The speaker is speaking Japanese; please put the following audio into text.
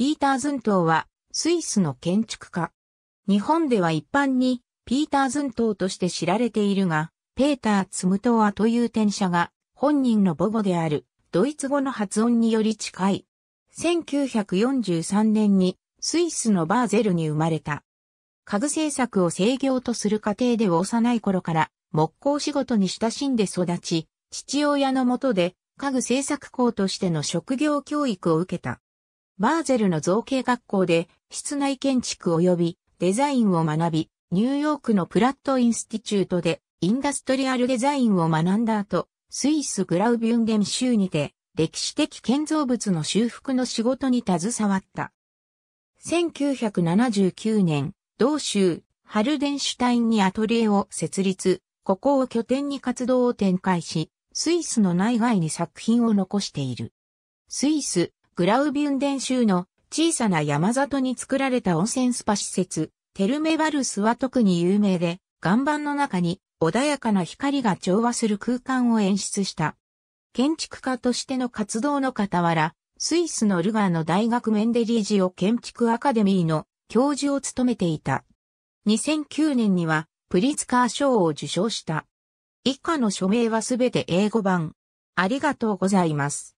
ピーターズン島はスイスの建築家。日本では一般にピーターズン島として知られているが、ペーターツムトアという転写が本人の母語であるドイツ語の発音により近い。1943年にスイスのバーゼルに生まれた。家具製作を制御とする過程で幼い頃から木工仕事に親しんで育ち、父親のもとで家具製作校としての職業教育を受けた。バーゼルの造形学校で室内建築及びデザインを学び、ニューヨークのプラットインスティチュートでインダストリアルデザインを学んだ後、スイスグラウビュンデン州にて歴史的建造物の修復の仕事に携わった。1979年、同州ハルデンシュタインにアトリエを設立、ここを拠点に活動を展開し、スイスの内外に作品を残している。スイス、グラウビュンデン州の小さな山里に作られた温泉スパ施設、テルメバルスは特に有名で、岩盤の中に穏やかな光が調和する空間を演出した。建築家としての活動の傍ら、スイスのルガーの大学メンデリージオ建築アカデミーの教授を務めていた。2009年にはプリツカー賞を受賞した。以下の署名はすべて英語版。ありがとうございます。